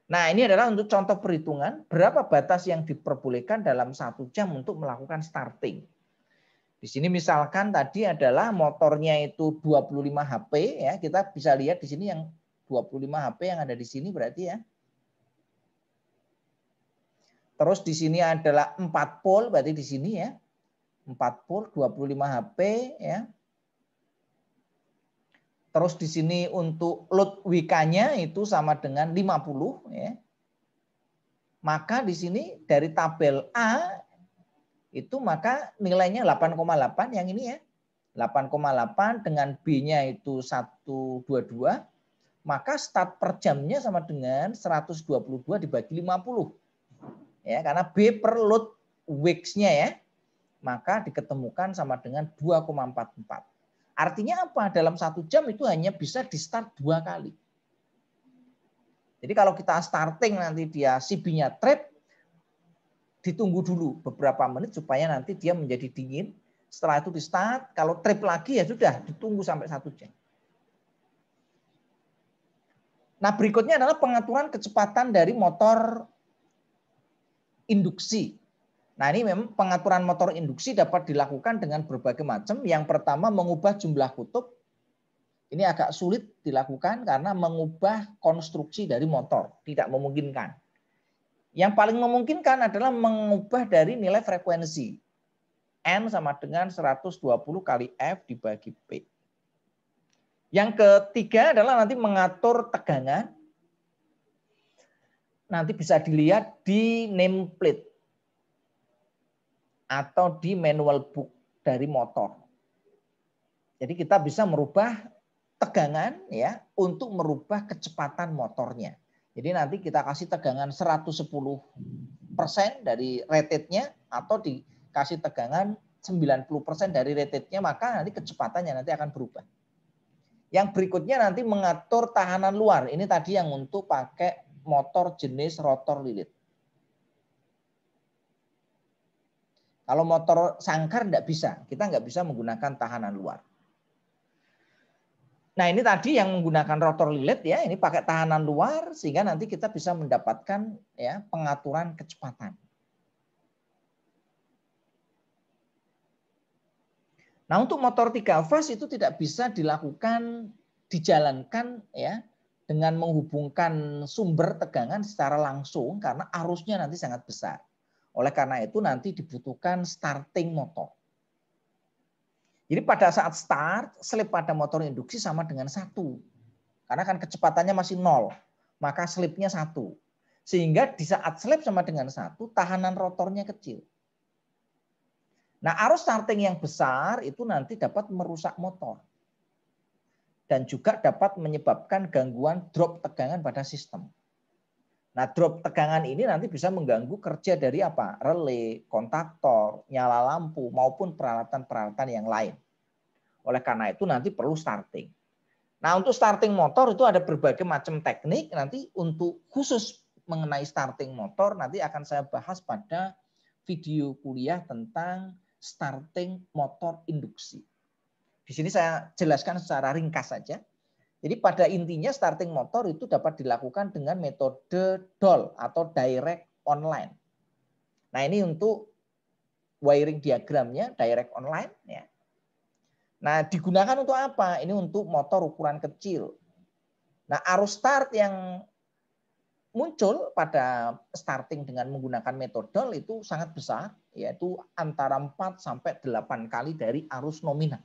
Nah, ini adalah untuk contoh perhitungan berapa batas yang diperbolehkan dalam satu jam untuk melakukan starting. Di sini misalkan tadi adalah motornya itu 25 HP ya, kita bisa lihat di sini yang 25 HP yang ada di sini berarti ya. Terus di sini adalah 4 pole berarti di sini ya. 4 pole 25 HP ya. Terus di sini untuk load week-nya itu sama dengan 50 ya. Maka di sini dari tabel A itu maka nilainya 8,8 yang ini ya. 8,8 dengan B-nya itu 122. Maka start per jamnya sama dengan 122 dibagi 50. Ya, karena B per load weeks-nya ya. Maka diketemukan sama dengan 2,44. Artinya apa? Dalam satu jam itu hanya bisa di start dua kali. Jadi kalau kita starting nanti dia CB-nya trip, ditunggu dulu beberapa menit supaya nanti dia menjadi dingin. Setelah itu di start, kalau trip lagi ya sudah ditunggu sampai satu jam. Nah berikutnya adalah pengaturan kecepatan dari motor induksi. Nah ini memang pengaturan motor induksi dapat dilakukan dengan berbagai macam. Yang pertama mengubah jumlah kutub. Ini agak sulit dilakukan karena mengubah konstruksi dari motor. Tidak memungkinkan. Yang paling memungkinkan adalah mengubah dari nilai frekuensi. N sama dengan 120 kali F dibagi P. Yang ketiga adalah nanti mengatur tegangan. Nanti bisa dilihat di nameplate atau di manual book dari motor. Jadi kita bisa merubah tegangan ya untuk merubah kecepatan motornya. Jadi nanti kita kasih tegangan 110 dari ratednya atau dikasih tegangan 90 dari ratednya maka nanti kecepatannya nanti akan berubah. Yang berikutnya nanti mengatur tahanan luar. Ini tadi yang untuk pakai motor jenis rotor lilit. Kalau motor sangkar tidak bisa, kita nggak bisa menggunakan tahanan luar. Nah ini tadi yang menggunakan rotor lilit ya, ini pakai tahanan luar sehingga nanti kita bisa mendapatkan ya pengaturan kecepatan. Nah untuk motor tiga fase itu tidak bisa dilakukan dijalankan ya dengan menghubungkan sumber tegangan secara langsung karena arusnya nanti sangat besar. Oleh karena itu nanti dibutuhkan starting motor. Jadi pada saat start, slip pada motor induksi sama dengan satu. Karena kan kecepatannya masih nol, maka slipnya satu. Sehingga di saat slip sama dengan satu, tahanan rotornya kecil. Nah arus starting yang besar itu nanti dapat merusak motor. Dan juga dapat menyebabkan gangguan drop tegangan pada sistem. Nah, drop tegangan ini nanti bisa mengganggu kerja dari apa? Relay, kontaktor, nyala lampu, maupun peralatan-peralatan yang lain. Oleh karena itu nanti perlu starting. Nah, untuk starting motor itu ada berbagai macam teknik. Nanti untuk khusus mengenai starting motor nanti akan saya bahas pada video kuliah tentang starting motor induksi. Di sini saya jelaskan secara ringkas saja. Jadi pada intinya starting motor itu dapat dilakukan dengan metode DOL atau direct online. Nah ini untuk wiring diagramnya direct online ya. Nah digunakan untuk apa? Ini untuk motor ukuran kecil. Nah arus start yang muncul pada starting dengan menggunakan metode DOL itu sangat besar yaitu antara 4 sampai 8 kali dari arus nominal.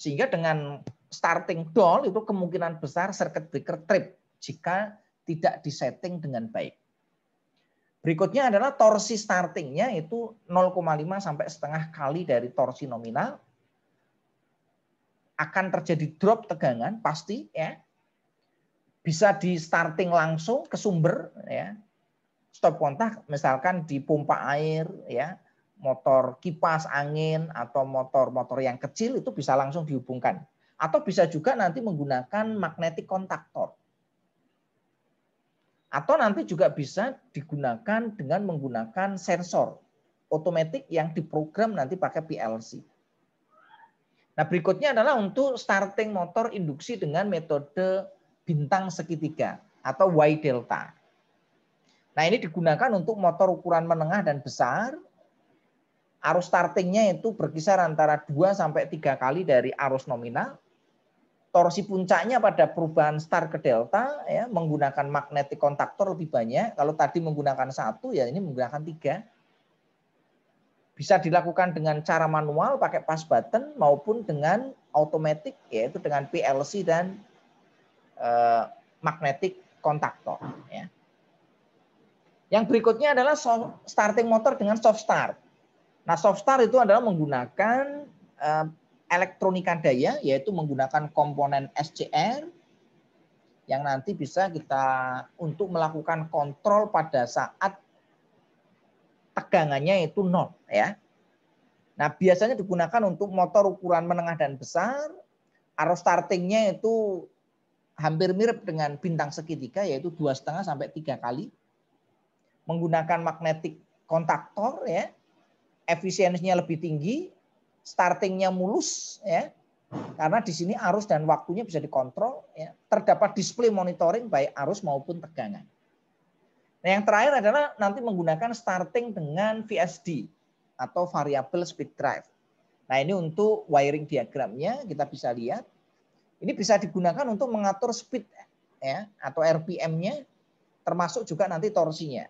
Sehingga dengan starting doll itu kemungkinan besar circuit breaker trip jika tidak disetting dengan baik. Berikutnya adalah torsi startingnya itu 0,5 sampai setengah kali dari torsi nominal. Akan terjadi drop tegangan pasti ya. Bisa di starting langsung ke sumber ya. Stop kontak misalkan di pompa air ya, motor kipas angin atau motor-motor yang kecil itu bisa langsung dihubungkan atau bisa juga nanti menggunakan magnetic kontaktor. Atau nanti juga bisa digunakan dengan menggunakan sensor otomatis yang diprogram nanti pakai PLC. Nah, berikutnya adalah untuk starting motor induksi dengan metode bintang segitiga atau Y delta. Nah, ini digunakan untuk motor ukuran menengah dan besar. Arus startingnya itu berkisar antara 2 sampai 3 kali dari arus nominal torsi puncaknya pada perubahan star ke delta ya menggunakan magnetic kontaktor lebih banyak kalau tadi menggunakan satu ya ini menggunakan tiga bisa dilakukan dengan cara manual pakai pas button maupun dengan automatic yaitu dengan PLC dan uh, magnetic kontaktor ya. Yang berikutnya adalah soft starting motor dengan soft start. Nah, soft start itu adalah menggunakan uh, elektronika daya yaitu menggunakan komponen SCR yang nanti bisa kita untuk melakukan kontrol pada saat tegangannya itu nol ya. Nah, biasanya digunakan untuk motor ukuran menengah dan besar. Arrow startingnya itu hampir mirip dengan bintang segitiga yaitu dua setengah sampai tiga kali menggunakan magnetik kontaktor ya efisiensinya lebih tinggi startingnya mulus ya karena di sini arus dan waktunya bisa dikontrol ya terdapat display monitoring baik arus maupun tegangan nah yang terakhir adalah nanti menggunakan starting dengan VSD atau variable speed drive nah ini untuk wiring diagramnya kita bisa lihat ini bisa digunakan untuk mengatur speed ya atau RPM-nya termasuk juga nanti torsinya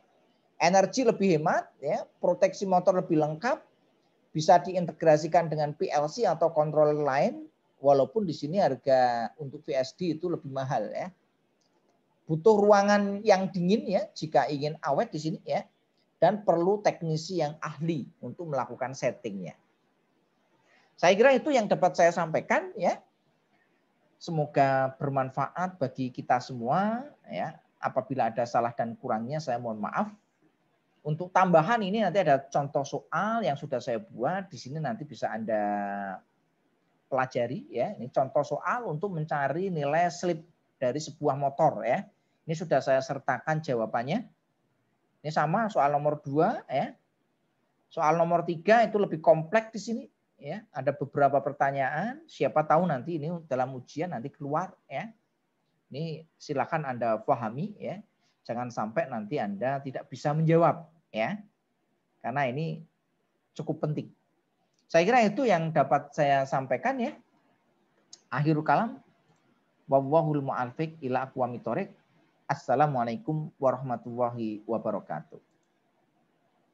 energi lebih hemat ya proteksi motor lebih lengkap bisa diintegrasikan dengan PLC atau controller lain, walaupun di sini harga untuk VSD itu lebih mahal ya. Butuh ruangan yang dingin ya jika ingin awet di sini ya, dan perlu teknisi yang ahli untuk melakukan settingnya. Saya kira itu yang dapat saya sampaikan ya. Semoga bermanfaat bagi kita semua ya. Apabila ada salah dan kurangnya saya mohon maaf. Untuk tambahan ini nanti ada contoh soal yang sudah saya buat di sini nanti bisa Anda pelajari ya. Ini contoh soal untuk mencari nilai slip dari sebuah motor ya. Ini sudah saya sertakan jawabannya. Ini sama soal nomor 2 ya. Soal nomor 3 itu lebih kompleks di sini ya. Ada beberapa pertanyaan, siapa tahu nanti ini dalam ujian nanti keluar ya. Ini silakan Anda pahami ya. Jangan sampai nanti Anda tidak bisa menjawab ya. Karena ini cukup penting. Saya kira itu yang dapat saya sampaikan ya. Akhirul kalam. Wallahul mu'alfiq ila aqwamitorik. Assalamualaikum warahmatullahi wabarakatuh.